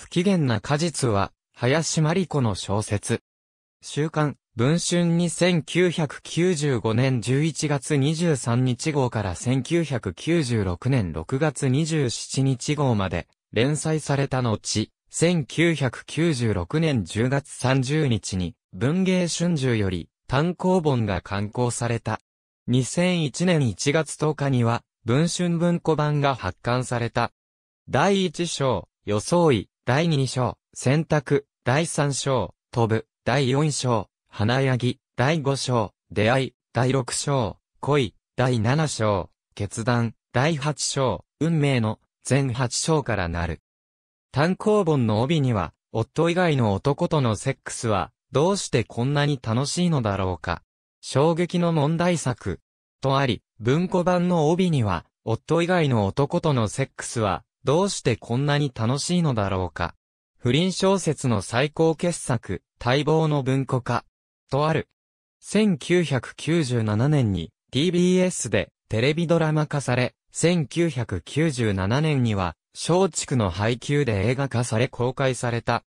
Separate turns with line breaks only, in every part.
不機嫌な果実は、林真理子の小説。週刊、文春に1995年11月23日号から1996年6月27日号まで連載された後、1996年10月30日に文芸春秋より単行本が刊行された。2001年1月10日には文春文庫版が発刊された。第1章、予想位、第2章、選択、第3章、飛ぶ、第4章、花やぎ、第5章、出会い、第6章、恋、第7章、決断、第8章、運命の、全8章からなる。単行本の帯には、夫以外の男とのセックスは、どうしてこんなに楽しいのだろうか。衝撃の問題作。とあり、文庫版の帯には、夫以外の男とのセックスは、どうしてこんなに楽しいのだろうか。不倫小説の最高傑作、待望の文庫化。とある。1997年に TBS でテレビドラマ化され、1997年には松竹の配給で映画化され公開された。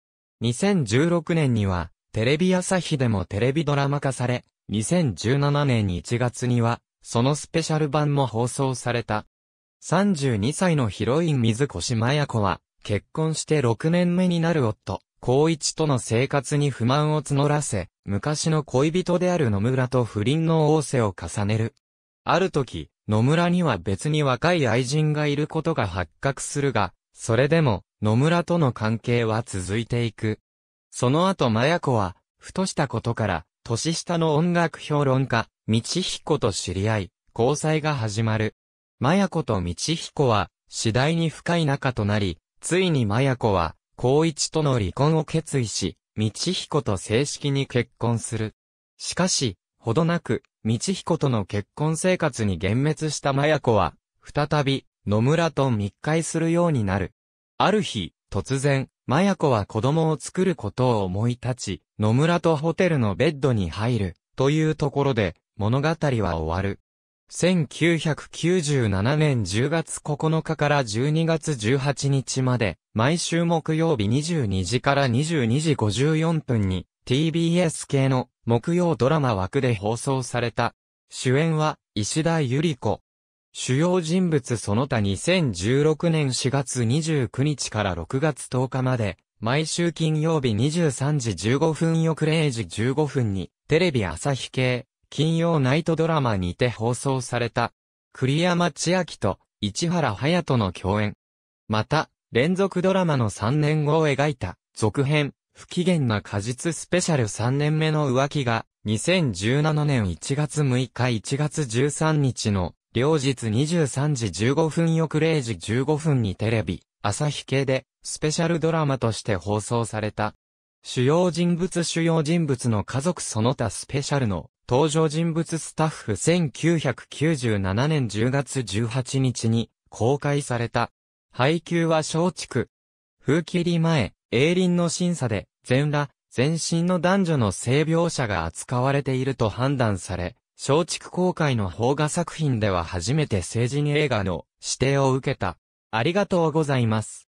2016年にはテレビ朝日でもテレビドラマ化され、2017年1月にはそのスペシャル版も放送された。32歳のヒロイン水越麻也子は、結婚して6年目になる夫、孝一との生活に不満を募らせ、昔の恋人である野村と不倫の仰せを重ねる。ある時、野村には別に若い愛人がいることが発覚するが、それでも、野村との関係は続いていく。その後麻也子は、ふとしたことから、年下の音楽評論家、道彦と知り合い、交際が始まる。麻也子と道彦は、次第に深い仲となり、ついに麻也子は、孝一との離婚を決意し、道彦と正式に結婚する。しかし、ほどなく、道彦との結婚生活に幻滅した麻也子は、再び、野村と密会するようになる。ある日、突然、麻也子は子供を作ることを思い立ち、野村とホテルのベッドに入る、というところで、物語は終わる。1997年10月9日から12月18日まで、毎週木曜日22時から22時54分に、TBS 系の木曜ドラマ枠で放送された。主演は、石田ゆり子。主要人物その他2016年4月29日から6月10日まで、毎週金曜日23時15分翌0時15分に、テレビ朝日系、金曜ナイトドラマにて放送された、栗山千明と市原隼人の共演。また、連続ドラマの3年後を描いた、続編、不機嫌な果実スペシャル3年目の浮気が、2017年1月6日1月13日の、両日23時15分翌0時15分にテレビ、朝日系で、スペシャルドラマとして放送された。主要人物主要人物の家族その他スペシャルの登場人物スタッフ1997年10月18日に公開された。配給は松竹。風切り前、栄林の審査で、全裸、全身の男女の性描写が扱われていると判断され、松竹公開の邦画作品では初めて成人映画の指定を受けた。ありがとうございます。